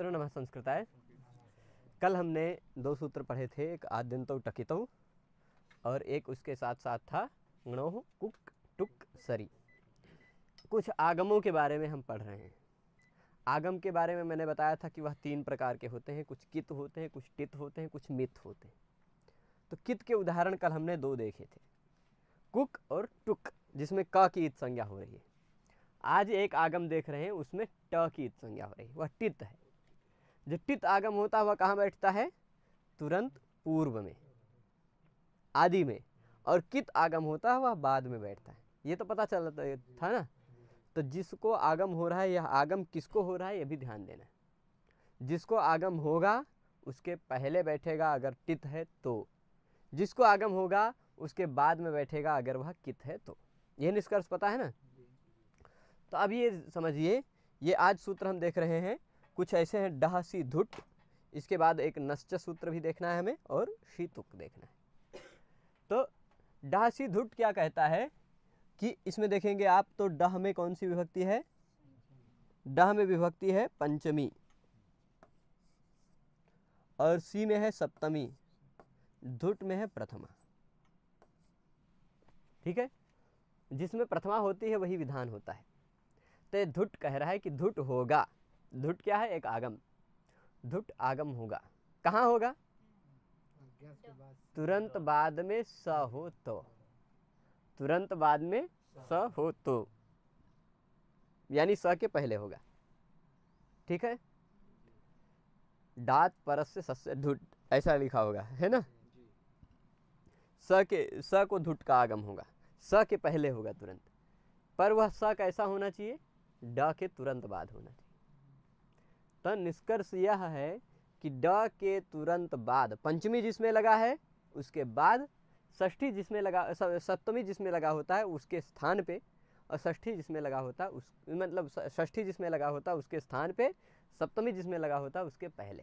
मित्रों नमः संस्कृताय कल हमने दो सूत्र पढ़े थे एक आद्यंतो टकित और एक उसके साथ साथ था गणोह कुक टुक सरी कुछ आगमों के बारे में हम पढ़ रहे हैं आगम के बारे में मैंने बताया था कि वह तीन प्रकार के होते हैं कुछ कित होते हैं कुछ टित होते हैं कुछ मित होते हैं तो कित के उदाहरण कल हमने दो देखे थे कुक और टुक जिसमें क की इत संज्ञा हो रही है आज एक आगम देख रहे हैं उसमें ट की इत संज्ञा हो रही है वह टित है जो टित आगम होता हुआ कहाँ बैठता है तुरंत पूर्व में आदि में और कित आगम होता है वह बाद में बैठता है ये तो पता चल था ना तो जिसको आगम हो रहा है यह आगम किसको हो रहा है ये भी ध्यान देना है जिसको आगम होगा उसके पहले बैठेगा अगर टित है तो जिसको आगम होगा उसके बाद में बैठेगा अगर वह कित है तो यह निष्कर्ष पता है ना तो अब ये समझिए ये आज सूत्र हम देख रहे हैं कुछ ऐसे हैं डह सी धुट इसके बाद एक नश्च सूत्र भी देखना है हमें और शीतुक देखना है तो डह सी धुट क्या कहता है कि इसमें देखेंगे आप तो डह में कौन सी विभक्ति है डह में विभक्ति है पंचमी और सी में है सप्तमी धुट में है प्रथमा ठीक है जिसमें प्रथमा होती है वही विधान होता है तो धुट कह रहा है कि धुट होगा धुट क्या है एक आगम धुट आगम होगा कहाँ होगा तुरंत बाद में स हो तो तुरंत बाद में स हो तो यानी स के पहले होगा ठीक है डात परस से सस्य धुट ऐसा लिखा होगा है ना स के स को धुट का आगम होगा स के पहले होगा तुरंत पर वह स कैसा होना चाहिए ड के तुरंत बाद होना चाहिए तो निष्कर्ष यह है कि ड के तुरंत बाद पंचमी जिसमें लगा है उसके बाद ष्ठी जिसमें लगा सप्तमी जिसमें लगा होता है उसके स्थान पे और ष्ठी जिसमें लगा होता उस मतलब षष्ठी जिसमें लगा होता उसके स्थान पे सप्तमी जिसमें लगा होता उसके पहले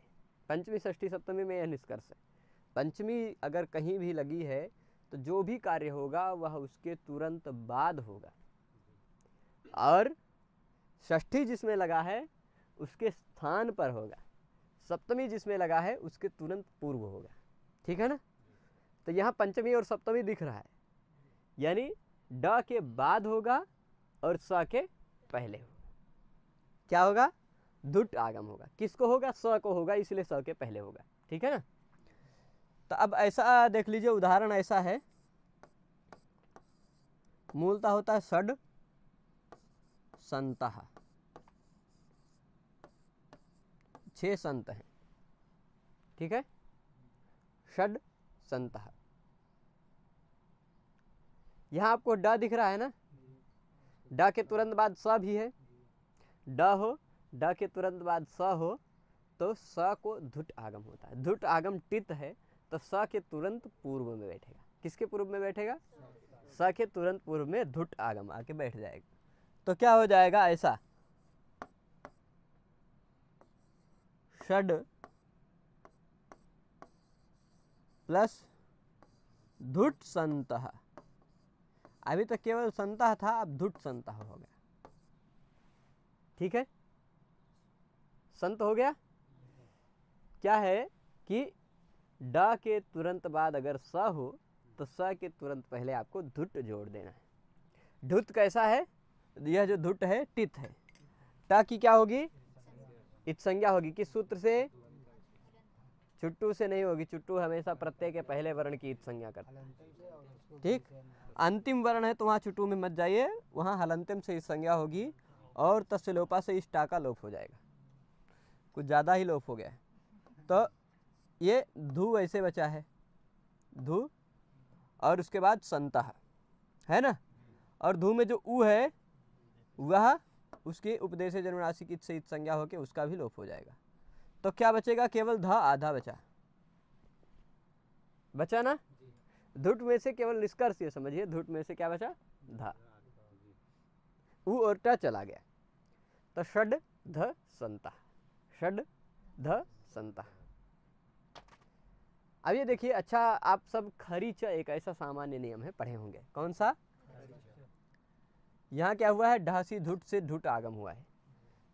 पंचमी ष्ठी सप्तमी में यह निष्कर्ष है पंचमी अगर कहीं भी लगी है तो जो भी कार्य होगा वह उसके तुरंत बाद होगा और ष्ठी जिसमें लगा है उसके स्थान पर होगा सप्तमी जिसमें लगा है उसके तुरंत पूर्व होगा ठीक है ना तो यहाँ पंचमी और सप्तमी दिख रहा है यानी ड के बाद होगा और स के पहले होगा क्या होगा दुट आगम होगा किसको होगा स को होगा इसलिए स के पहले होगा ठीक है ना तो अब ऐसा देख लीजिए उदाहरण ऐसा है मूलता होता है सड संता छः संत हैं ठीक है षड संत यहां आपको ड दिख रहा है ना ड के तुरंत बाद स भी है ड हो ड के तुरंत बाद स हो तो स को धुट आगम होता है धुट आगम टित है तो स के तुरंत पूर्व में बैठेगा किसके पूर्व में बैठेगा स के तुरंत पूर्व में धुट आगम आके बैठ जाएगा तो क्या हो जाएगा ऐसा षड प्लस धुट संत अभी तो केवल संत था अब धुट संत हो गया ठीक है संत हो गया क्या है कि ड के तुरंत बाद अगर स हो तो स के तुरंत पहले आपको धुट जोड़ देना है धुत कैसा है यह जो धुट है टित है ट की क्या होगी इत संज्ञा होगी किस सूत्र से चुट्टू से नहीं होगी चुट्टू हमेशा प्रत्यय के पहले वर्ण की इत संज्ञा करता ठीक अंतिम वर्ण है तो वहाँ चुट्टू में मत जाइए वहाँ हलंतिम से इत संज्ञा होगी और तस्लोपा से इष्टा का लोप हो जाएगा कुछ ज़्यादा ही लोप हो गया तो ये धू ऐसे बचा है धू और उसके बाद संता है ना और धू में जो ऊ है वह उसके उपदेश जन्म राशि की सहित संज्ञा होकर उसका भी लोप हो जाएगा तो क्या बचेगा केवल ध आधा बचा बचा ना धुट में से केवल निष्कर्ष ये समझिए धुट में से क्या बचा धा ऊ और टा चला गया तो षड ध संता षड ध संता अब ये देखिए अच्छा आप सब खरीच एक ऐसा सामान्य नियम है पढ़े होंगे कौन सा यहाँ क्या हुआ है ढहसी धुट से धुट आगम हुआ है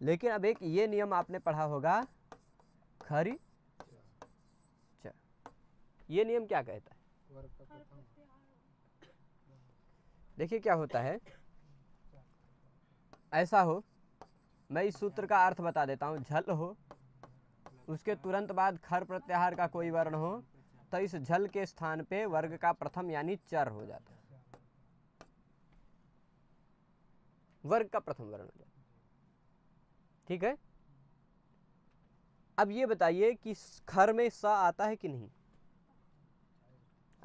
लेकिन अब एक ये नियम आपने पढ़ा होगा खरी च ये नियम क्या कहता है देखिए क्या होता है ऐसा हो मैं इस सूत्र का अर्थ बता देता हूँ झल हो उसके तुरंत बाद खर प्रत्याहार का कोई वर्ण हो तो इस झल के स्थान पे वर्ग का प्रथम यानी चर हो जाता है वर्ग का प्रथम वर्ण हो जाए ठीक है अब ये बताइए कि खर में स आता है कि नहीं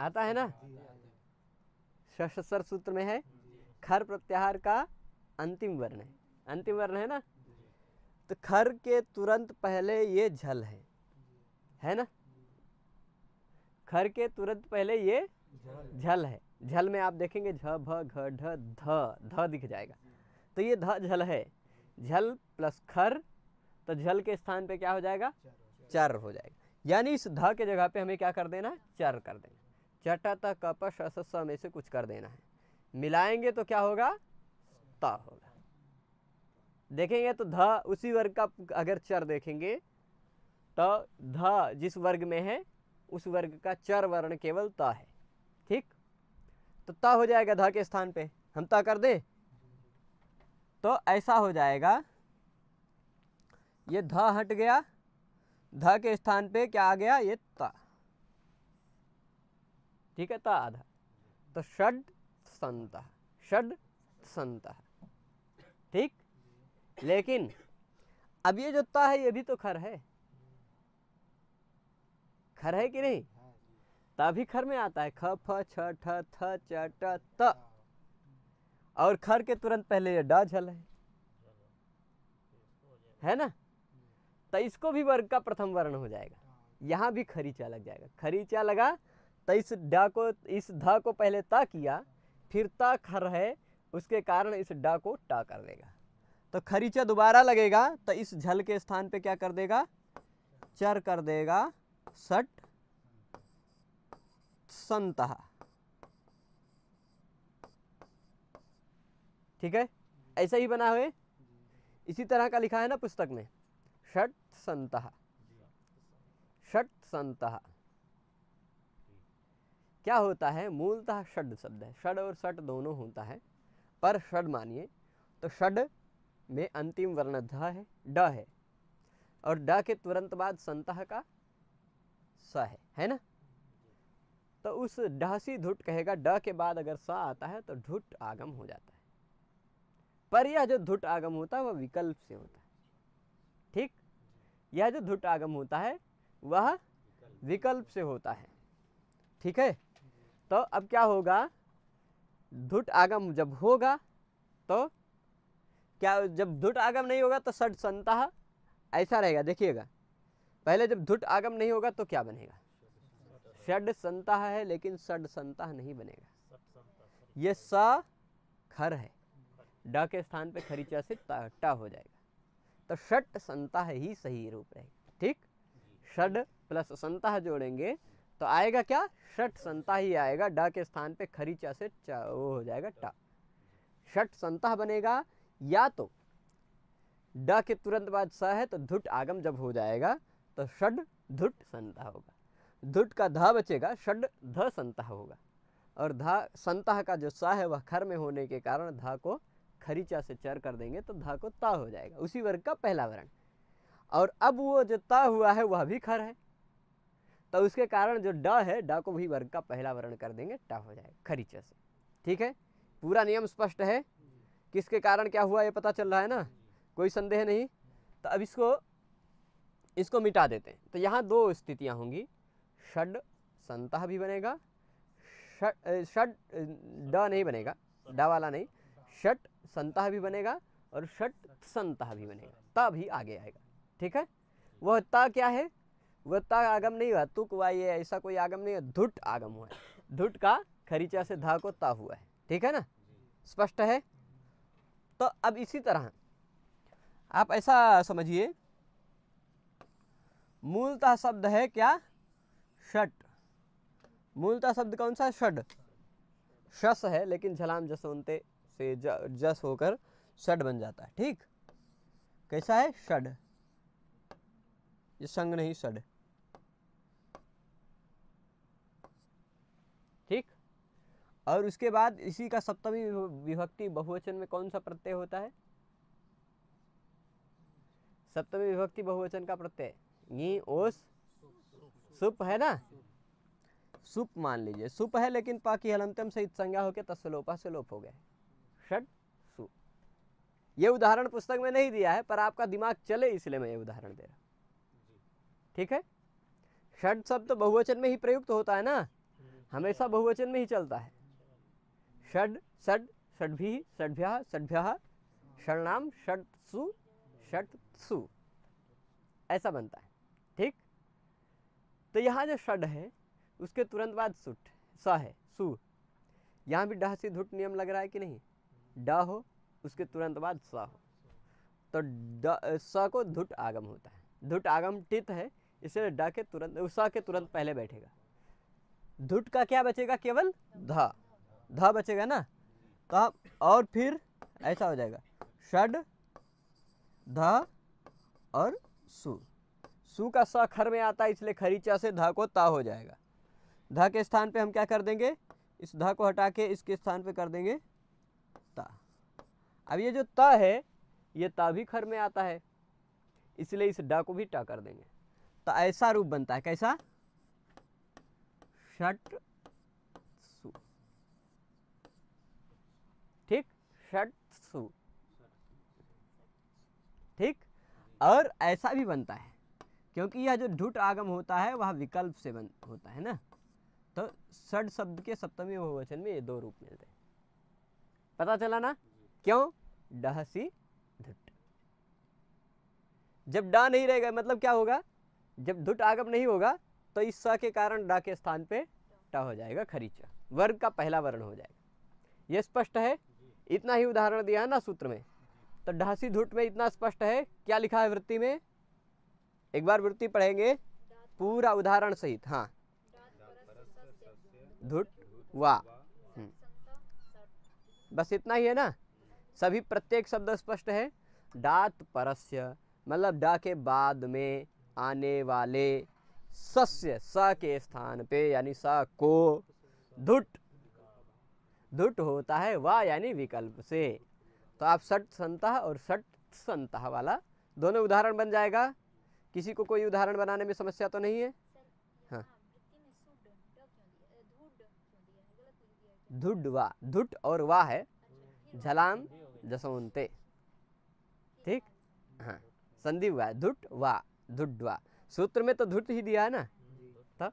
आता है ना सशस्त्र सूत्र में है खर प्रत्याहार का अंतिम वर्ण है अंतिम वर्ण है ना तो खर के तुरंत पहले ये झल है है ना खर के तुरंत पहले ये झल है झल में आप देखेंगे झ भ घ ढ ध ध दिख जाएगा तो ये ध झल है झल प्लस खर तो झल के स्थान पे क्या हो जाएगा चर हो जाएगा यानी इस ध के जगह पे हमें क्या कर देना चर कर देना चटा तक कपश में से कुछ कर देना है मिलाएंगे तो क्या होगा त होगा देखेंगे तो ध उसी वर्ग का अगर चर देखेंगे तो ध जिस वर्ग में है उस वर्ग का चर वर्ण केवल त है ठीक तो त हो जाएगा ध के स्थान पे हम त कर दें तो ऐसा हो जाएगा ये ध हट गया ध के स्थान पे क्या आ गया ये ता ठीक है ता आधा तो षड संत षड संत ठीक लेकिन अब ये जो ता है ये भी तो खर है खर है कि नहीं तभी खर में आता है ख फ छ ठ थ च ट त और खर के तुरंत पहले डा झल है है ना तो इसको भी वर्ग का प्रथम वर्ण हो जाएगा यहाँ भी खरीचा लग जाएगा खरीचा लगा तो इस डा को इस ध को पहले त किया फिर त खर है उसके कारण इस डा को टा कर देगा तो खरीचा दोबारा लगेगा तो इस झल के स्थान पे क्या कर देगा चर कर देगा सट संतहा ठीक है ऐसा ही बना हुए इसी तरह का लिखा है ना पुस्तक में षट संत षट संत क्या होता है मूलतः षड शब्द है षड और षट दोनों होता है पर षड मानिए तो षड में अंतिम वर्ण ध है ड है और ड के तुरंत बाद संत का स है है ना तो उस डहसी धुट कहेगा ड के बाद अगर स आता है तो ढुट आगम हो जाता है पर यह जो धुट आगम होता है वह विकल्प से होता है ठीक यह जो धुट आगम होता है वह विकल्प से होता है ठीक है तो अब क्या होगा धुट आगम जब होगा तो क्या जब धुट आगम नहीं होगा तो सट संता ऐसा रहेगा देखिएगा पहले जब धुट आगम नहीं होगा तो क्या बनेगा षड संता है लेकिन षड संता नहीं बनेगा ये स खर है ड के स्थान पे खरीचा से टा हो जाएगा तो षट संताह ही सही रूप रहेगा ठीक षड प्लस संता जोड़ेंगे तो आएगा क्या षट संता ही आएगा ड के स्थान पे खरीचा से च वो हो जाएगा टा षट संता बनेगा या तो ड के तुरंत बाद स है तो धुट आगम जब हो जाएगा तो षड धुट संता होगा धुट का ध बचेगा षड ध संता होगा और धा संता का जो स है वह खर में होने के कारण धा को खरीचा से चर कर देंगे तो धा को ता हो जाएगा उसी वर्ग का पहला वर्ण और अब वो जो ता हुआ है वह भी खर है तो उसके कारण जो ड है ड को भी वर्ग का पहला वर्ण कर देंगे ट हो जाएगा खरीचा से ठीक है पूरा नियम स्पष्ट है किसके कारण क्या हुआ ये पता चल रहा है ना कोई संदेह नहीं तो अब इसको इसको मिटा देते हैं तो यहाँ दो स्थितियाँ होंगी षड संतः भी बनेगा षड ड नहीं बनेगा ड वाला नहीं षट संता भी बनेगा और षट संता भी बनेगा त भी आगे आएगा ठीक है वह त क्या है वह ता आगम नहीं हुआ तुक हुआ ये ऐसा कोई आगम नहीं है धुट आगम हुआ है धुट का खरीचा से धा को ता हुआ है ठीक है ना स्पष्ट है तो अब इसी तरह आप ऐसा समझिए मूलतः शब्द है क्या षट मूलतः शब्द कौन सा षड शस है लेकिन झलाम जसोनते से जस होकर षड बन जाता है ठीक कैसा है षड ये संग नहीं षड ठीक और उसके बाद इसी का सप्तमी विभक्ति बहुवचन में कौन सा प्रत्यय होता है सप्तमी विभक्ति बहुवचन का प्रत्यय गी ओस सुप है ना सुप मान लीजिए सुप है लेकिन पाकि हलंतम सहित संज्ञा होकर तस्वलोपा से लोप हो गए षड ये उदाहरण पुस्तक में नहीं दिया है पर आपका दिमाग चले इसलिए मैं ये उदाहरण दे रहा ठीक है षड शब्द तो बहुवचन में ही प्रयुक्त होता है ना हमेशा बहुवचन में ही चलता है षड षड षडभि षडभ्या षडभ्या षणाम षड सु ऐसा बनता है ठीक तो यहाँ जो षड है उसके तुरंत बाद सुट स है सु यहाँ भी डहसी धुट नियम लग रहा है कि नहीं ड हो उसके तुरंत बाद स हो तो ड स को धुट आगम होता है धुट आगम टित है इसलिए ड के तुरंत स के तुरंत पहले बैठेगा धुट का क्या बचेगा केवल ध ध बचेगा ना कहा और फिर ऐसा हो जाएगा षड ध और सु सु का स खर में आता है इसलिए खरीचा से ध को ता हो जाएगा ध के स्थान पे हम क्या कर देंगे इस ध को हटा के इसके स्थान पे कर देंगे अब ये जो त है ये त भी खर में आता है इसलिए इस ड को भी ट कर देंगे तो ऐसा रूप बनता है कैसा षट सु ठीक षट सु ठीक और ऐसा भी बनता है क्योंकि यह जो ढूट आगम होता है वह विकल्प से बन होता है ना तो षट शब्द के सप्तमी बहुवचन में ये दो रूप मिलते हैं पता चला ना क्यों डहसी धुट जब डा नहीं रहेगा मतलब क्या होगा जब धुट आगम नहीं होगा तो इस स के कारण डा के स्थान पे टा हो जाएगा खरीचा वर्ग का पहला वर्ण हो जाएगा यह स्पष्ट है इतना ही उदाहरण दिया है ना सूत्र में तो डहसी धुट में इतना स्पष्ट है क्या लिखा है वृत्ति में एक बार वृत्ति पढ़ेंगे पूरा उदाहरण सहित हाँ धुट वाह हम्म। बस इतना ही है ना सभी प्रत्येक शब्द स्पष्ट है डात परस्य मतलब डा के बाद में आने वाले सस्य स के स्थान पे यानी स को धुट धुट होता है वा यानी विकल्प से तो आप सट संतः और सट संतः वाला दोनों उदाहरण बन जाएगा किसी को कोई उदाहरण बनाने में समस्या तो नहीं है हाँ। धुड वा धुट और वा है अच्छा, झलाम जसवंते ठीक हाँ संधि हुआ धुट वा धुड्वा सूत्र में तो धुट ही दिया है ना तो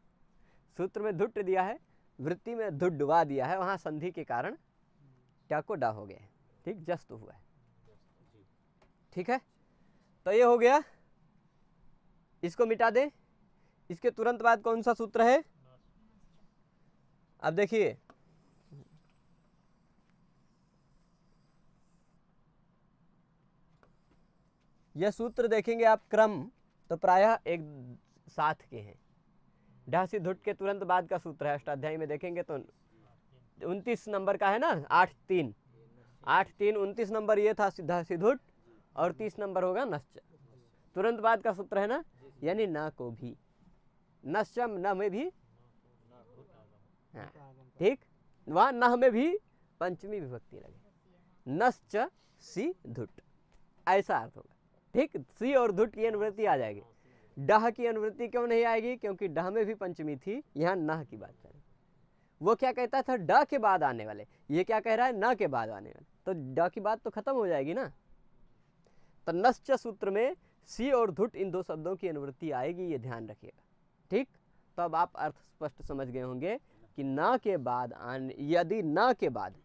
सूत्र में धुट दिया है वृत्ति में धुडवा दिया है वहाँ संधि के कारण क्या को डा हो गया ठीक जस्त हुआ है ठीक है तो ये हो गया इसको मिटा दे इसके तुरंत बाद कौन सा सूत्र है अब देखिए यह सूत्र देखेंगे आप क्रम तो प्रायः एक साथ के हैं ढांसी धुट के तुरंत बाद का सूत्र है अष्टाध्यायी में देखेंगे तो उनतीस नंबर का है ना आठ तीन आठ तीन उनतीस नंबर ये था ढांसी धुट और तीस नंबर होगा नश्च तुरंत बाद का सूत्र है ना यानी ना को भी नश्चम न में भी हाँ, ठीक वहाँ न में भी पंचमी विभक्ति लगे नश्च सी धुट ऐसा अर्थ होगा ठीक सी और धुट की अनुवृत्ति आ जाएगी डह की अनुवृत्ति क्यों नहीं आएगी क्योंकि डह में भी पंचमी थी यहाँ नह की बात करें वो क्या कहता था ड के बाद आने वाले ये क्या कह रहा है न के बाद आने वाले तो ड की बात तो खत्म हो जाएगी ना तो नश्च सूत्र में सी और धुट इन दो शब्दों की अनुवृत्ति आएगी ये ध्यान रखिएगा ठीक तो अब आप अर्थ स्पष्ट समझ गए होंगे कि न के बाद आने यदि न के बाद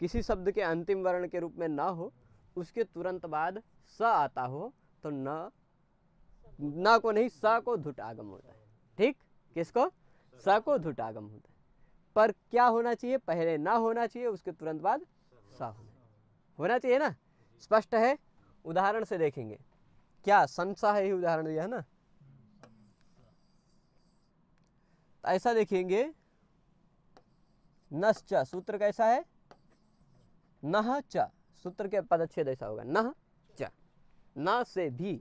किसी शब्द के अंतिम वर्ण के रूप में न हो उसके तुरंत बाद स आता हो तो न न को नहीं स को धुट आगम होता है ठीक किसको स को धुट आगम होता है पर क्या होना चाहिए पहले ना होना चाहिए उसके तुरंत बाद स होना होना चाहिए ना स्पष्ट है उदाहरण से देखेंगे क्या संसा है ही उदाहरण दिया है ना तो ऐसा देखेंगे नश्च सूत्र कैसा है नह च सूत्र के पदच्छेद ऐसा होगा नह न से भी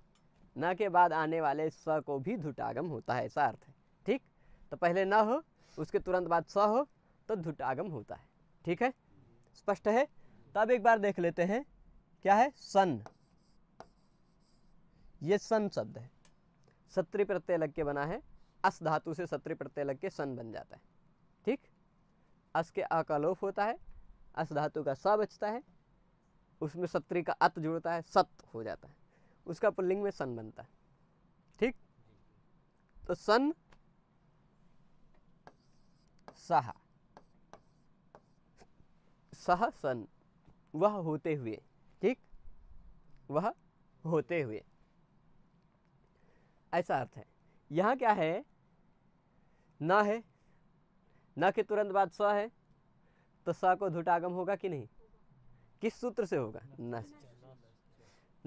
न के बाद आने वाले स को भी धुटागम होता है ऐसा अर्थ है ठीक तो पहले न हो उसके तुरंत बाद स हो तो धुटागम होता है ठीक है स्पष्ट है तब तो एक बार देख लेते हैं क्या है सन ये सन शब्द है सत्री प्रत्यय लग के बना है अस धातु से सत्री प्रत्यय लग के सन बन जाता है ठीक अस के लोप होता है अस धातु का स बचता है उसमें सत्री का अत जुड़ता है सत हो जाता है उसका पुल्लिंग में सन बनता है ठीक तो सन सह सह सन वह होते हुए ठीक वह होते हुए ऐसा अर्थ है यहां क्या है ना है ना के तुरंत बाद स है तो स को धुटागम होगा कि नहीं किस सूत्र से होगा न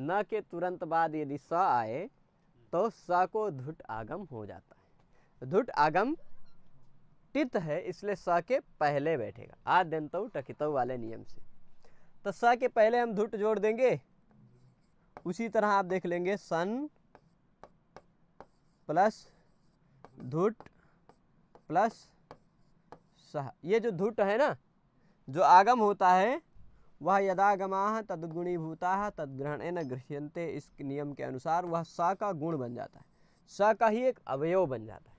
न के तुरंत बाद यदि स आए तो स को धुट आगम हो जाता है धुट आगम टित है इसलिए स के पहले बैठेगा आद्यंतऊ टकितऊ वाले नियम से तो स के पहले हम धुट जोड़ देंगे उसी तरह आप देख लेंगे सन प्लस धुट प्लस सह ये जो धुट है ना जो आगम होता है वह यदागमा ग्रहण न गृह्यंते इस नियम के अनुसार वह स का गुण बन जाता है स का ही एक अवयव बन जाता है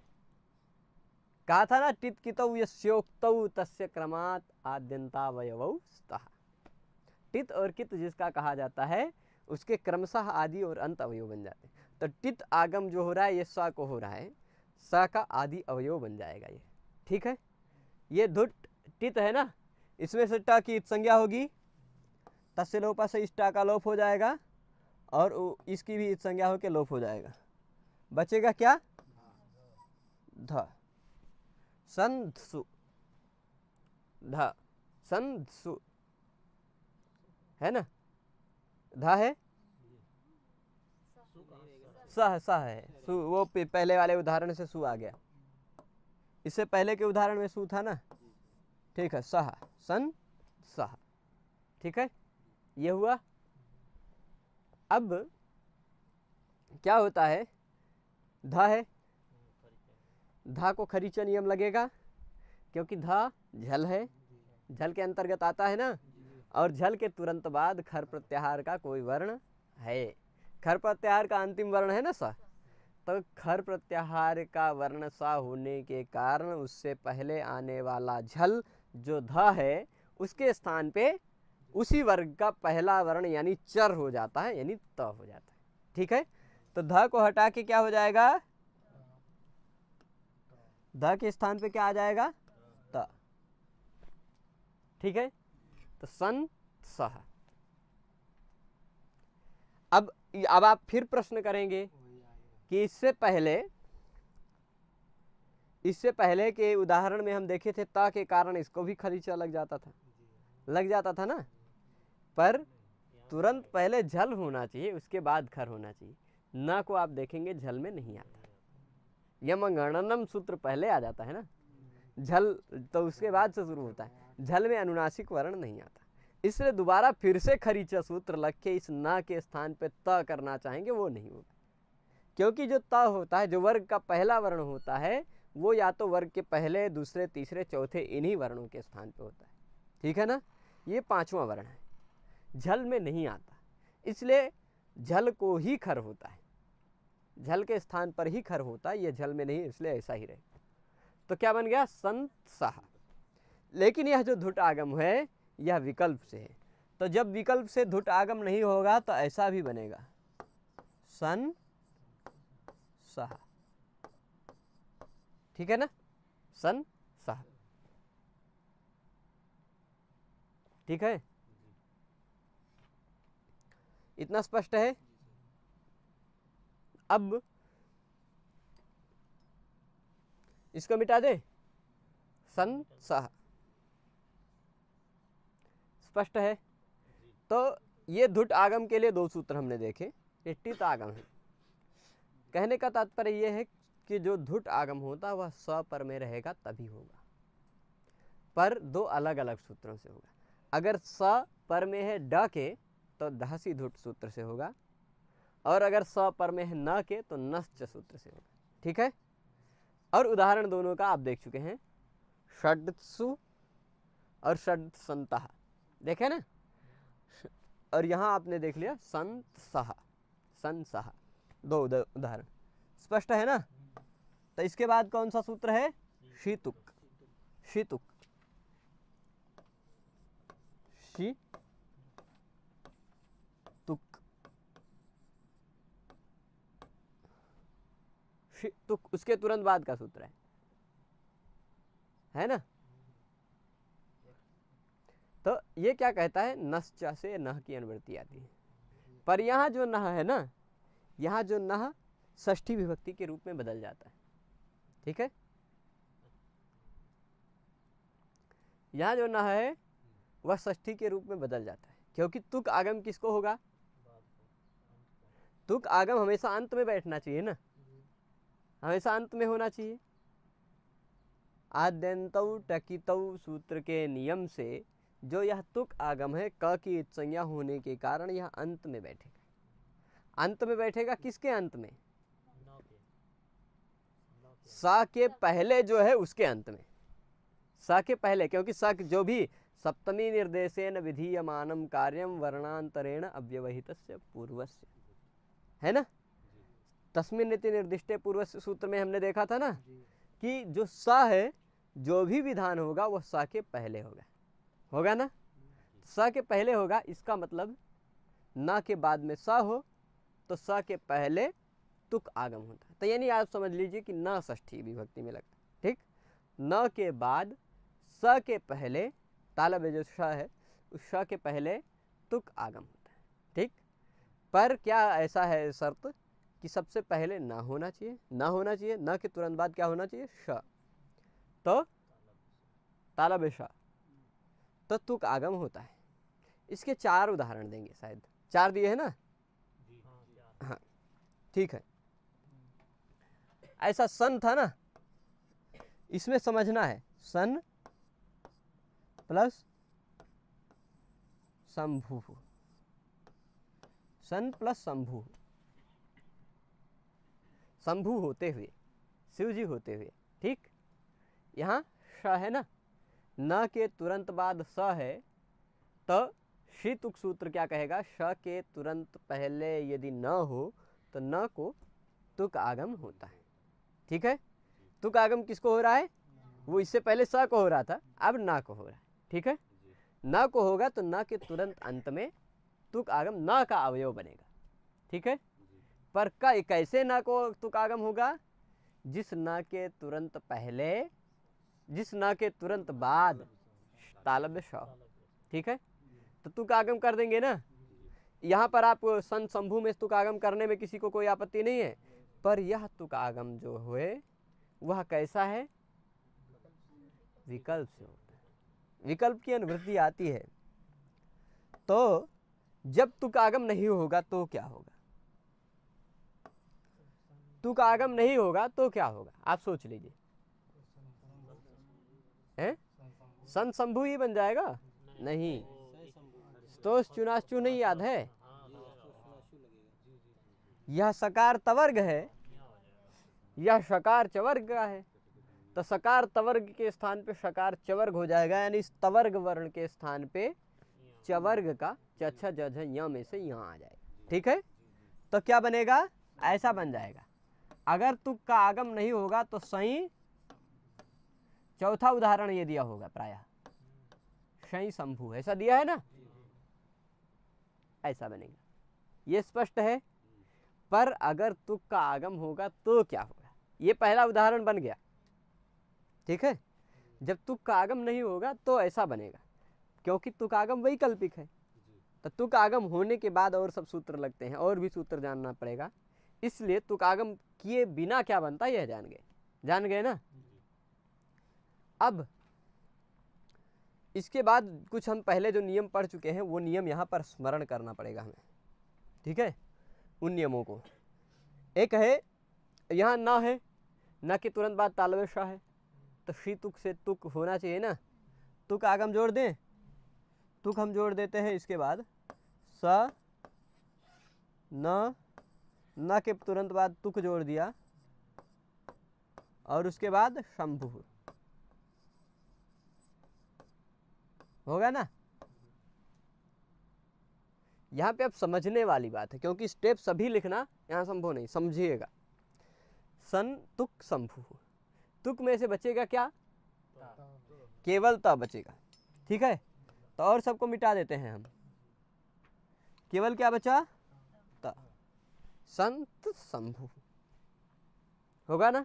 कहा था ना टित कितौ योक्त तस्य क्रमात् आद्यंतावयव स्तः टित और कित जिसका कहा जाता है उसके क्रमशः आदि और अंत अवयव बन जाते हैं तो टित आगम जो हो रहा है ये स को हो रहा है स का आदि अवयव बन जाएगा ये ठीक है ये धुट टित है ना इसमें से ट की संज्ञा होगी तत्से लोपा से इष्टा का लोप हो जाएगा और इसकी भी संज्ञा होकर लोप हो जाएगा बचेगा क्या ध संधसु ध संधसु है ना ध है सह सह है सु वो पहले वाले उदाहरण से सु आ गया इससे पहले के उदाहरण में सु था ना ठीक है सह सन सह ठीक है ये हुआ अब क्या होता है धा है धा को खरीचा नियम लगेगा क्योंकि धा झल है झल के अंतर्गत आता है ना और झल के तुरंत बाद खर प्रत्याहार का कोई वर्ण है खर प्रत्याहार का अंतिम वर्ण है ना सा तो खर प्रत्याहार का वर्ण सा होने के कारण उससे पहले आने वाला झल जो ध है उसके स्थान पे उसी वर्ग का पहला वर्ण यानी चर हो जाता है यानी त हो जाता है ठीक है तो ध को हटा के क्या हो जाएगा ध के स्थान पे क्या आ जाएगा त ठीक है तो सन सह अब अब आप फिर प्रश्न करेंगे कि इससे पहले इससे पहले के उदाहरण में हम देखे थे त के कारण इसको भी खरीचा लग जाता था लग जाता था ना पर तुरंत पहले जल होना चाहिए उसके बाद खर होना चाहिए न को आप देखेंगे जल में नहीं आता यमगणनम सूत्र पहले आ जाता है ना झल तो उसके बाद से शुरू होता है झल में अनुनासिक वर्ण नहीं आता इसलिए दोबारा फिर से खरीचा सूत्र लग के इस न के स्थान पर त करना चाहेंगे वो नहीं होगा क्योंकि जो त होता है जो वर्ग का पहला वर्ण होता है वो या तो वर्ग के पहले दूसरे तीसरे चौथे इन्हीं वर्णों के स्थान पर होता है ठीक है ना ये पाँचवा वर्ण है झल में नहीं आता इसलिए झल को ही खर होता है झल के स्थान पर ही खर होता है यह झल में नहीं इसलिए ऐसा ही रहे तो क्या बन गया संत सह लेकिन यह जो धुट आगम है यह विकल्प से है तो जब विकल्प से धुट आगम नहीं होगा तो ऐसा भी बनेगा सन सह ठीक है ना सन सह ठीक है इतना स्पष्ट है अब इसको मिटा दे सन सह स्पष्ट है तो ये धुट आगम के लिए दो सूत्र हमने देखे ये टित आगम है कहने का तात्पर्य यह है कि जो धुट आगम होता वह स्व पर में रहेगा तभी होगा पर दो अलग अलग सूत्रों से होगा अगर स पर में है ड के तो दहसी धुट सूत्र से होगा और अगर स पर में है न के तो नश्च सूत्र से होगा ठीक है और उदाहरण दोनों का आप देख चुके हैं षडसु और षड संत देखे ना और यहाँ आपने देख लिया संत सह सन सह दो उदाहरण स्पष्ट है ना तो इसके बाद कौन सा सूत्र है शीतुक शीतुक शी तो उसके तुरंत बाद का सूत्र है है ना तो ये क्या कहता है नश्च से नह की अनुवृत्ति आती है पर यहाँ जो नह है ना यहाँ जो नह ष्ठी विभक्ति के रूप में बदल जाता है ठीक है यहाँ जो नह है वह ष्ठी के रूप में बदल जाता है क्योंकि तुक आगम किसको होगा तुक आगम हमेशा अंत में बैठना चाहिए ना हमेशा अंत में होना चाहिए आद्यंतव टकितव सूत्र के नियम से जो यह तुक आगम है क की इत्संज्ञा होने के कारण यह अंत में बैठेगा अंत में बैठेगा किसके अंत में सा के पहले जो है उसके अंत में सा के पहले क्योंकि सा जो भी सप्तमी निर्देशेन विधीयमानम कार्यम वर्णांतरेण अव्यवहित पूर्वस्य है ना तस्मिन नीति निर्दिष्टे पूर्व सूत्र में हमने देखा था ना कि जो स है जो भी विधान होगा वह स के पहले होगा होगा ना स के पहले होगा इसका मतलब ना के बाद में स हो तो स के पहले तुक आगम होता है तो यानी आप समझ लीजिए कि न ष्ठी विभक्ति में लगता है ठीक न के बाद स के पहले तालब जो स है उस स के पहले तुक आगम होता है ठीक पर क्या ऐसा है शर्त कि सबसे पहले ना होना चाहिए ना होना चाहिए ना के तुरंत बाद क्या होना चाहिए श तो तालब श तो तुक आगम होता है इसके चार उदाहरण देंगे शायद चार दिए है ना हाँ ठीक है ऐसा सन था ना इसमें समझना है सन प्लस संभु सन प्लस शंभु शंभु होते हुए शिव जी होते हुए ठीक यहाँ स है ना न के तुरंत बाद स है तो शीतुक सूत्र क्या कहेगा स के तुरंत पहले यदि न हो तो न को तुक आगम होता है ठीक है तुक आगम किसको हो रहा है वो इससे पहले स को हो रहा था अब ना को हो रहा है ठीक है न को होगा तो न के तुरंत अंत में तुक आगम न का अवयव बनेगा ठीक है पर का एक ऐसे ना को तुकागम होगा जिस ना के तुरंत पहले जिस ना के तुरंत बाद तालब शौ ठीक है तो तुकागम कर देंगे ना यहाँ पर आप सन शंभु में तुकागम करने में किसी को कोई आपत्ति नहीं है पर यह तुकागम जो हुए वह कैसा है विकल्प से होता है विकल्प की अनुवृत्ति आती है तो जब तुकागम नहीं होगा तो क्या होगा तू का आगम नहीं होगा तो क्या होगा आप सोच लीजिए हैं सन शंभु ही बन जाएगा नहीं तो चुनाचू नहीं याद है यह सकार तवर्ग है यह सकार चवर्ग का है तो सकार तवर्ग के स्थान पे सकार चवर्ग हो जाएगा यानी इस तवर्ग वर्ण के स्थान पे चवर्ग का चा जझ में से यहाँ आ जाएगा ठीक है तो क्या बनेगा ऐसा बन जाएगा अगर तुक का आगम नहीं होगा तो सही चौथा उदाहरण ये दिया होगा प्राय सही शंभु ऐसा दिया है ना ऐसा बनेगा ये स्पष्ट है पर अगर तुक का आगम होगा तो क्या होगा ये पहला उदाहरण बन गया ठीक है जब तुक का आगम नहीं होगा तो ऐसा बनेगा क्योंकि तुक आगम वैकल्पिक है तो तुक आगम होने के बाद और सब सूत्र लगते हैं और भी सूत्र जानना पड़ेगा इसलिए तुक आगम किए बिना क्या बनता यह जान गए जान गए ना अब इसके बाद कुछ हम पहले जो नियम पढ़ चुके हैं वो नियम यहाँ पर स्मरण करना पड़ेगा हमें ठीक है उन नियमों को एक है यहाँ ना है ना कि तुरंत बाद तालब शाह है तो शी तुक से तुक होना चाहिए ना तुक आगम जोड़ दें तुक हम जोड़ देते हैं इसके बाद स न न के तुरंत बाद तुक जोड़ दिया और उसके बाद शंभु हो गया ना यहाँ पे अब समझने वाली बात है क्योंकि स्टेप सभी लिखना यहाँ संभव नहीं समझिएगा सन तुक संभु तुक में से बचेगा क्या केवल त बचेगा ठीक है तो और सबको मिटा देते हैं हम केवल क्या बचा संत शंभु होगा ना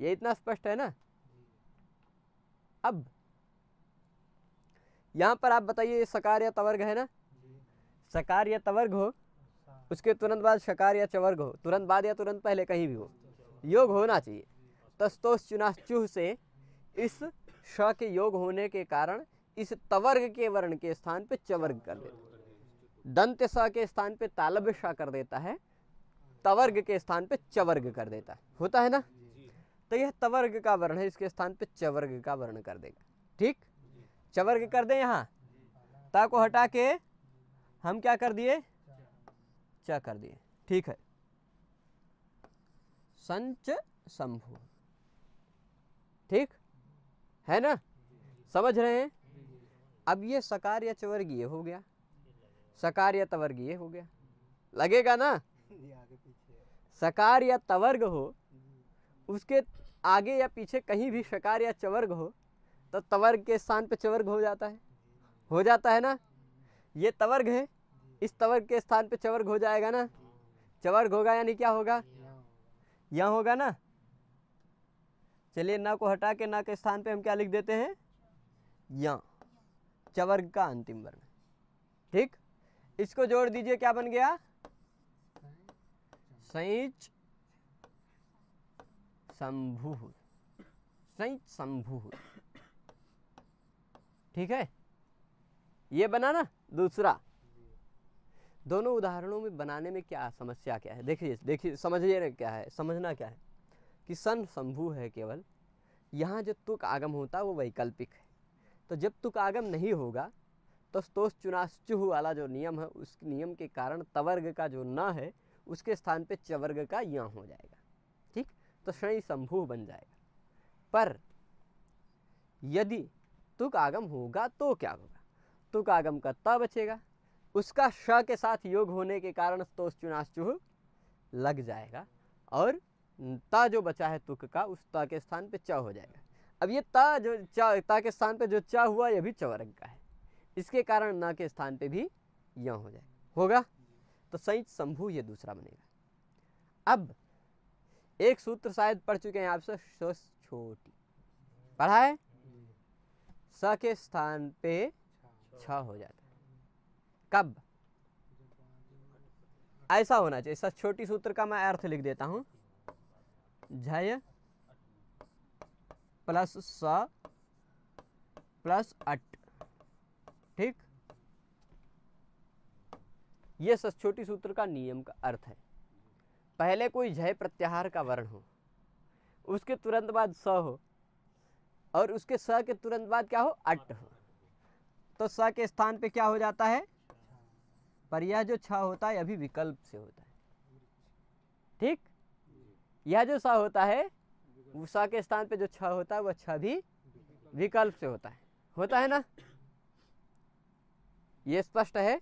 ये इतना स्पष्ट है ना अब यहाँ पर आप बताइए सकार या तवर्ग है ना सकार या तवर्ग हो उसके तुरंत बाद शकार या चवर्ग हो तुरंत बाद या तुरंत पहले कहीं भी हो योग होना चाहिए तस्तोष चुना चुह से इस श के योग होने के कारण इस तवर्ग के वर्ण के स्थान पे चवर्ग कर देते दंत स के स्थान पे तालब शाह कर देता है तवर्ग के स्थान पे चवर्ग कर देता है होता है ना तो यह तवर्ग का वर्ण है इसके स्थान पे चवर्ग का वर्ण कर देगा ठीक चवर्ग कर दे यहाँ ता को हटा के हम क्या कर दिए च कर दिए ठीक है संच संभु ठीक है ना समझ रहे हैं अब ये सकार या चवर्ग ये हो गया सकार या तवर्ग ये हो गया लगेगा ना सकार या तवर्ग हो उसके आगे या पीछे कहीं भी सकार या चवर्ग हो तो तवर्ग के स्थान पे चवर्ग हो जाता है हो जाता है ना ये तवर्ग है इस तवर्ग के स्थान पे चवर्ग हो जाएगा ना चवर्ग होगा यानी क्या होगा यह होगा ना चलिए ना को हटा के ना के स्थान पे हम क्या लिख देते हैं या चवर्ग का अंतिम वर्ण ठीक इसको जोड़ दीजिए क्या बन गया सैच शंभु सैच शंभु ठीक है ये बना ना दूसरा दोनों उदाहरणों में बनाने में क्या समस्या क्या है देखिए देखिए समझिए क्या है समझना क्या है कि सन संभू है केवल यहाँ जो तुक आगम होता है वो वैकल्पिक है तो जब तुक आगम नहीं होगा तस्तोष चुनाश्चुह वाला जो नियम है उस नियम के कारण तवर्ग का जो न है उसके स्थान पे चवर्ग का य हो जाएगा ठीक तो क्षण संभू बन जाएगा पर यदि तुक आगम होगा तो क्या होगा तुक आगम का त बचेगा उसका श के साथ योग होने के कारण तोष चुनाश्चुह लग जाएगा और त जो बचा है तुक का उस त के स्थान पे च हो जाएगा अब ये त जो च के स्थान पे जो च हुआ ये भी चवर्ग का है इसके कारण ना के स्थान पे भी य हो जाए होगा तो संयुक्त शंभु ये दूसरा बनेगा अब एक सूत्र शायद पढ़ चुके हैं आपसे छोटी पढ़ा है स के स्थान पे छ हो जाता है कब ऐसा होना चाहिए स छोटी सूत्र का मैं अर्थ लिख देता हूं झय प्लस स प्लस अट ये सच्छोटी सूत्र का नियम का अर्थ है पहले कोई जय प्रत्याहार का वर्ण हो उसके तुरंत बाद स हो और उसके स के तुरंत बाद क्या हो अट हो तो स के स्थान पे क्या हो जाता है पर यह जो छ होता है अभी विकल्प से होता है ठीक यह जो स होता है स के स्थान पे जो छ होता है वह छ भी विकल्प से होता है होता है ना ये स्पष्ट है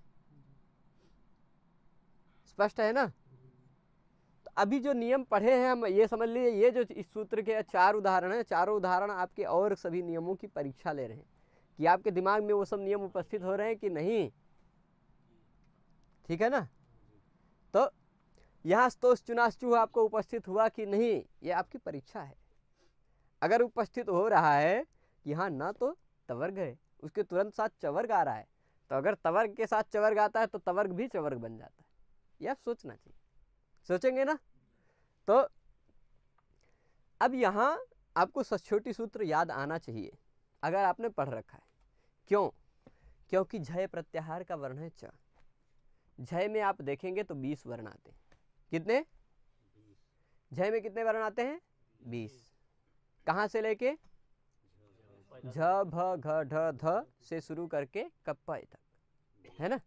स्पष्ट है ना तो अभी जो नियम पढ़े हैं हम ये समझ लीजिए ये जो इस सूत्र के चार उदाहरण हैं चारों उदाहरण आपके और सभी नियमों की परीक्षा ले रहे हैं कि आपके दिमाग में वो सब नियम उपस्थित हो रहे हैं कि नहीं ठीक है ना तो यहाँ स्तोष चुनाश्चु आपको उपस्थित हुआ कि नहीं ये आपकी परीक्षा है अगर उपस्थित हो रहा है कि हाँ ना तो तवर्ग है उसके तुरंत साथ चवर्ग आ रहा है तो अगर तवर्ग के साथ चवर्ग आता है तो तवर्ग भी चवर्ग बन जाता है या आप सोचना चाहिए सोचेंगे ना तो अब यहाँ आपको सच्छोटी सूत्र याद आना चाहिए अगर आपने पढ़ रखा है क्यों क्योंकि झय प्रत्याहार का वर्ण है च झय में आप देखेंगे तो बीस वर्ण आते हैं कितने झय में कितने वर्ण आते हैं बीस कहाँ से लेके झ भ घ ढ ध से शुरू करके कप्पा तक है ना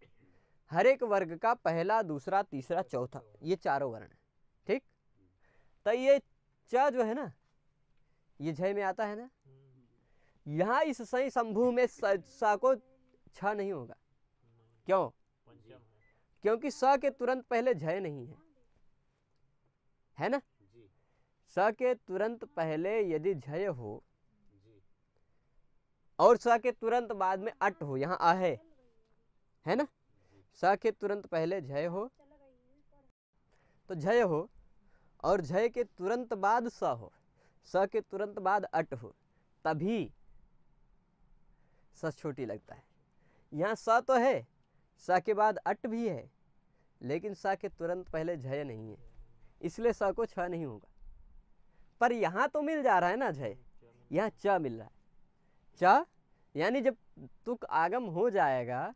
हर एक वर्ग का पहला दूसरा तीसरा चौथा ये चारों वर्ण है ठीक तो ये च जो है ना ये झय में आता है ना यहाँ इस सही संभू में स, सा को छ नहीं होगा क्यों क्योंकि स के तुरंत पहले झय नहीं है है ना स के तुरंत पहले यदि झय हो और स के तुरंत बाद में अट हो यहाँ आ है है ना सा के तुरंत पहले झय हो तो झय हो और झय के तुरंत बाद स हो स के तुरंत बाद अट हो तभी स छोटी लगता है यहाँ स तो है स के बाद अट भी है लेकिन स के तुरंत पहले झय नहीं है इसलिए स को छ नहीं होगा पर यहाँ तो मिल जा रहा है ना झय यहाँ च मिल रहा है च यानी जब तुक आगम हो जाएगा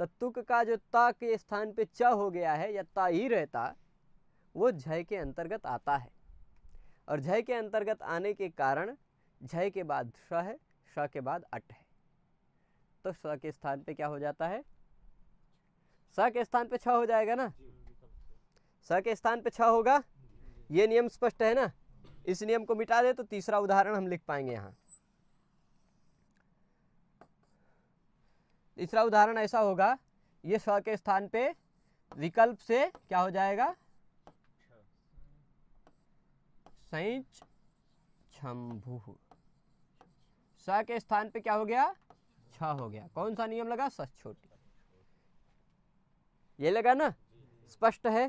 तो तुक का जो ता के स्थान पे च हो गया है या ता ही रहता वो झय के अंतर्गत आता है और झय के अंतर्गत आने के कारण झय के बाद श है श के बाद अट है तो स के स्थान पे क्या हो जाता है स के स्थान पे छ हो जाएगा ना स के स्थान पे छ होगा ये नियम स्पष्ट है ना इस नियम को मिटा दे तो तीसरा उदाहरण हम लिख पाएंगे यहाँ तीसरा उदाहरण ऐसा होगा ये स के स्थान पे विकल्प से क्या हो जाएगा सैच छम्भु स के स्थान पे क्या हो गया छ हो गया कौन सा नियम लगा सच छोटी ये लगा ना स्पष्ट है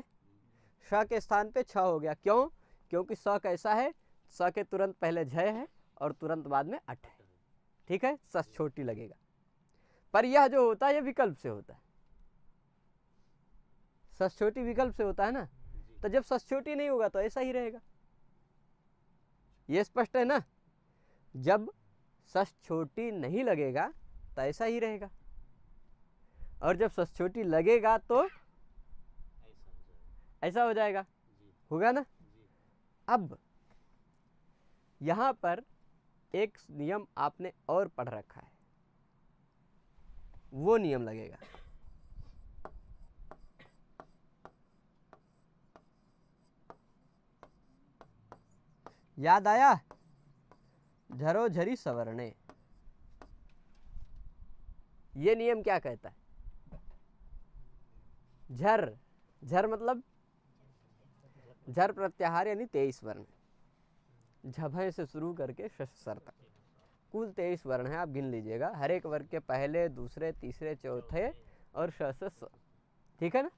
स के स्थान पे छ हो गया क्यों क्योंकि स कैसा है स के तुरंत पहले झय है और तुरंत बाद में अठ है ठीक है सच छोटी लगेगा पर यह जो होता है यह विकल्प से होता है सस्योटी विकल्प से होता है ना तो जब सस्योटी नहीं होगा तो ऐसा ही रहेगा ये स्पष्ट है ना जब सस छोटी नहीं लगेगा तो ऐसा ही रहेगा और जब सस छोटी लगेगा तो ऐसा हो जाएगा होगा ना अब यहां पर एक नियम आपने और पढ़ रखा है वो नियम लगेगा याद आया झरोझरी सवर्णे ये नियम क्या कहता है झर झर मतलब झर प्रत्याहार यानी तेईस वर्ण झभय से शुरू करके शस्त्र तक कुल तेईस वर्ण हैं आप गिन लीजिएगा हर एक वर्ग के पहले दूसरे तीसरे चौथे और सशस्व ठीक है ना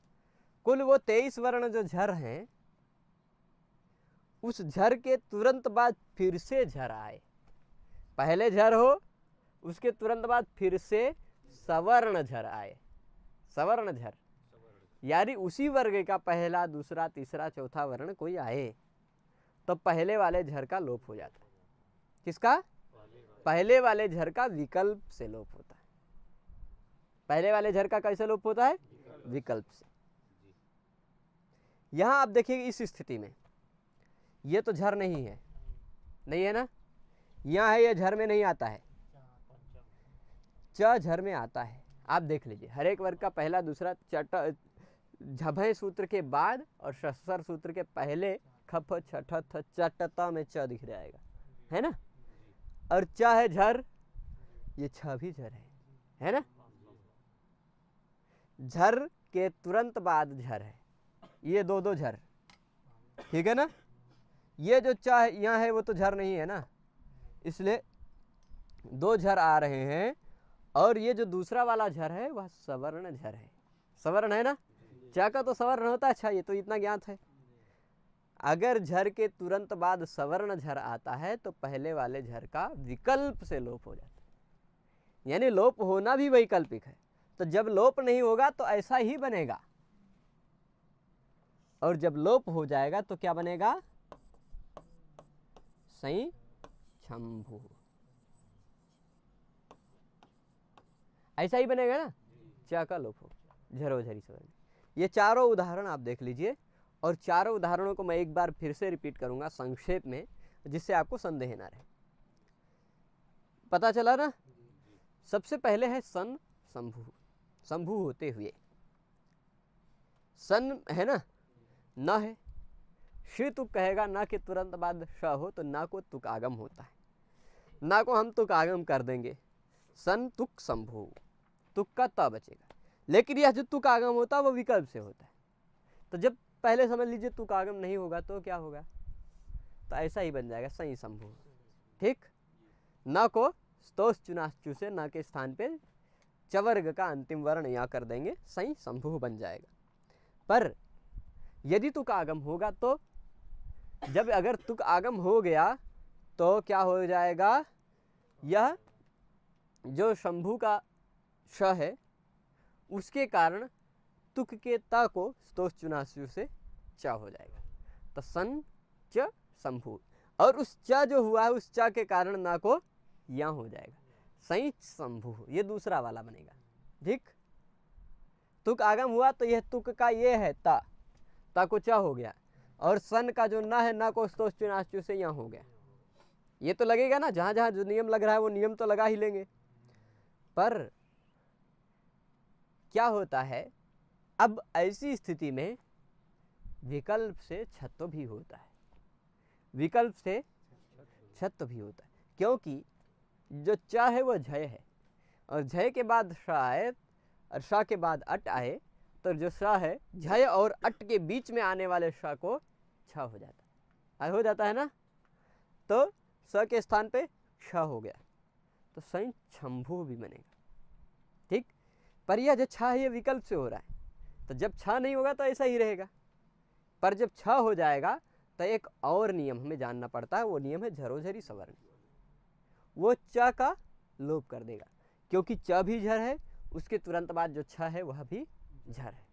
कुल वो तेईस वर्ण जो झर हैं उस झर के तुरंत बाद फिर से झर आए पहले झर हो उसके तुरंत बाद फिर से सवर्ण झर आए सवर्ण झर यानी उसी वर्ग का पहला दूसरा तीसरा चौथा वर्ण कोई आए तो पहले वाले झर का लोप हो जाता किसका पहले वाले झर का विकल्प से लोप होता है पहले वाले झर का कैसे लोप होता है विकल्प से यहाँ आप देखिए इस स्थिति में यह तो झर नहीं है नहीं है ना यहाँ है यह झर में नहीं आता है च झर में आता है आप देख लीजिए हर एक वर्ग का पहला दूसरा चट झभय सूत्र के बाद और शस्त्र सूत्र के पहले खप छठ चट में च दिख जाएगा है ना और चाह है झर ये छ भी झर है है ना झर के तुरंत बाद झर है ये दो दो झर ठीक है ना ये जो चाह यहाँ है वो तो झर नहीं है ना इसलिए दो झर आ रहे हैं और ये जो दूसरा वाला झर है वह सवर्ण झर है सवर्ण है ना चा का तो सवर्ण होता है अच्छा ये तो इतना ज्ञात है अगर झर के तुरंत बाद सवर्ण झर आता है तो पहले वाले झर का विकल्प से लोप हो जाता है यानी लोप होना भी वैकल्पिक है तो जब लोप नहीं होगा तो ऐसा ही बनेगा और जब लोप हो जाएगा तो क्या बनेगा सही शंभु ऐसा ही बनेगा ना चा का लोप हो झरो झरी सवर्ण ये चारों उदाहरण आप देख लीजिए और चारों उदाहरणों को मैं एक बार फिर से रिपीट करूंगा संक्षेप में जिससे आपको संदेह ना रहे पता चला ना सबसे पहले है सन शंभु शंभु होते हुए सन है ना न है श्री तुक कहेगा ना कि तुरंत बाद श हो तो ना को तुक आगम होता है ना को हम तुक आगम कर देंगे सन तुक शंभु तुक का त बचेगा लेकिन यह जो तुक आगम होता है वो विकल्प से होता है तो जब पहले समझ लीजिए तुकागम नहीं होगा तो क्या होगा तो ऐसा ही बन जाएगा सही संभव ठीक न को स्तोष चुनाचु से न के स्थान पे चवर्ग का अंतिम वर्ण यहाँ कर देंगे सही संभव बन जाएगा पर यदि तुक आगम होगा तो जब अगर तुक आगम हो गया तो क्या हो जाएगा यह जो शंभु का श है उसके कारण तुक के ता को स्तोष चुनाशु से च हो जाएगा तो सन च संभू और उस च जो हुआ है उस च के कारण ना को या हो जाएगा सही संभू ये दूसरा वाला बनेगा ठीक तुक आगम हुआ तो यह तुक का ये है ता ता को च हो गया और सन का जो ना है ना को स्तोष चुनाशु से यहाँ हो गया ये तो लगेगा ना जहाँ जहाँ जो नियम लग रहा है वो नियम तो लगा ही लेंगे पर क्या होता है अब ऐसी स्थिति में विकल्प से छत्व तो भी होता है विकल्प से छत्व तो भी होता है क्योंकि जो च है वह झय है और झय के बाद श आए और श के बाद अट आए तो जो श है झय और अट के बीच में आने वाले श को छ हो जाता है हो जाता है ना तो स के स्थान पे क्ष हो गया तो सही छम्भु भी बनेगा ठीक पर यह जो छ है यह विकल्प से हो रहा है तो जब छः नहीं होगा तो ऐसा ही रहेगा पर जब छः हो जाएगा तो एक और नियम हमें जानना पड़ता है वो नियम है झरोझरी सवर्ण वो च का लोप कर देगा क्योंकि च भी झर है उसके तुरंत बाद जो छ है वह भी झर है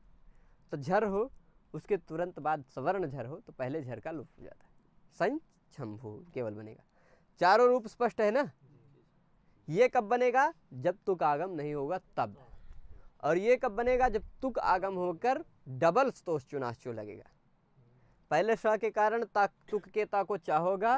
तो झर हो उसके तुरंत बाद सवर्ण झर हो तो पहले झर का लोप हो जाता है सं शंभु केवल बनेगा चारों रूप स्पष्ट है ना ये कब बनेगा जब आगम नहीं होगा तब और ये कब बनेगा जब तुक आगम होकर डबल स्तोष चुनाश्चो लगेगा पहले श के कारण ता तुक के ता को चा होगा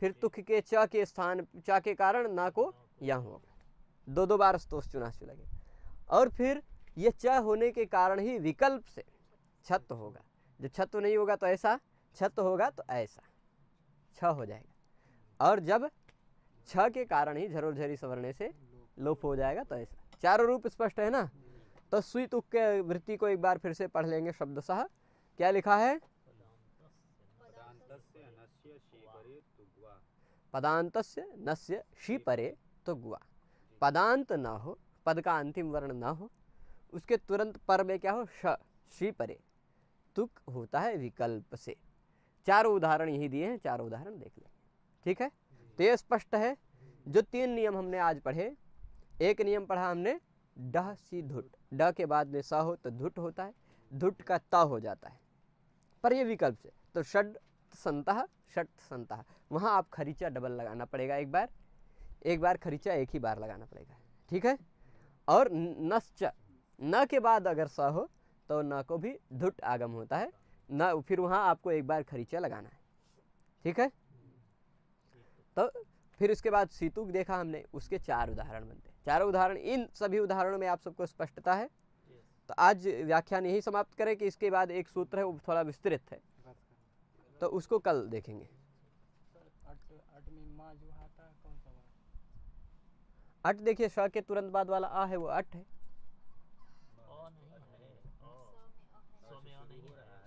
फिर तुक के च के स्थान चा के कारण ना को या होगा दो दो बार स्तोष चुनाश्चो लगेगा और फिर ये च होने के कारण ही विकल्प से छत होगा जब छत नहीं होगा तो ऐसा छत होगा तो ऐसा छ हो जाएगा और जब छ के कारण ही झरोझरी सवरने से लोप हो जाएगा तो ऐसा चारों रूप स्पष्ट है ना तो सुई तुक के वृत्ति को एक बार फिर से पढ़ लेंगे शब्दशाह क्या लिखा है पदांत नस्य शी परे तो गुआ पदांत न हो पद का अंतिम वर्ण न हो उसके तुरंत पर में क्या हो श शी परे तुक होता है विकल्प से चारों उदाहरण यही दिए हैं चारों उदाहरण देख लें ठीक है तो ये स्पष्ट है जो तीन नियम हमने आज पढ़े एक नियम पढ़ा हमने डह सी धुट ड के बाद में स हो तो धुट होता है धुट का त हो जाता है पर ये विकल्प से तो षड संतः षट संतः वहाँ आप खरीचा डबल लगाना पड़ेगा एक बार एक बार खरीचा एक ही बार लगाना पड़ेगा ठीक है और नश्च न के बाद अगर स हो तो न को भी धुट आगम होता है न फिर वहाँ आपको एक बार खरीचा लगाना है ठीक है तो फिर उसके बाद सीतुक देखा हमने उसके चार उदाहरण बनते हैं चारों उदाहरण इन सभी उदाहरणों में आप सबको स्पष्टता है तो आज व्याख्यान यही समाप्त करें कि इसके बाद एक सूत्र है वो थोड़ा विस्तृत है तो उसको कल देखेंगे अट देखिए श के तुरंत बाद वाला आ है वो अट है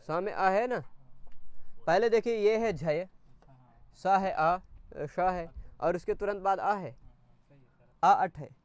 स में आ है ना पहले देखिए ये है झय स है आ श है और उसके तुरंत बाद आ है आ अट है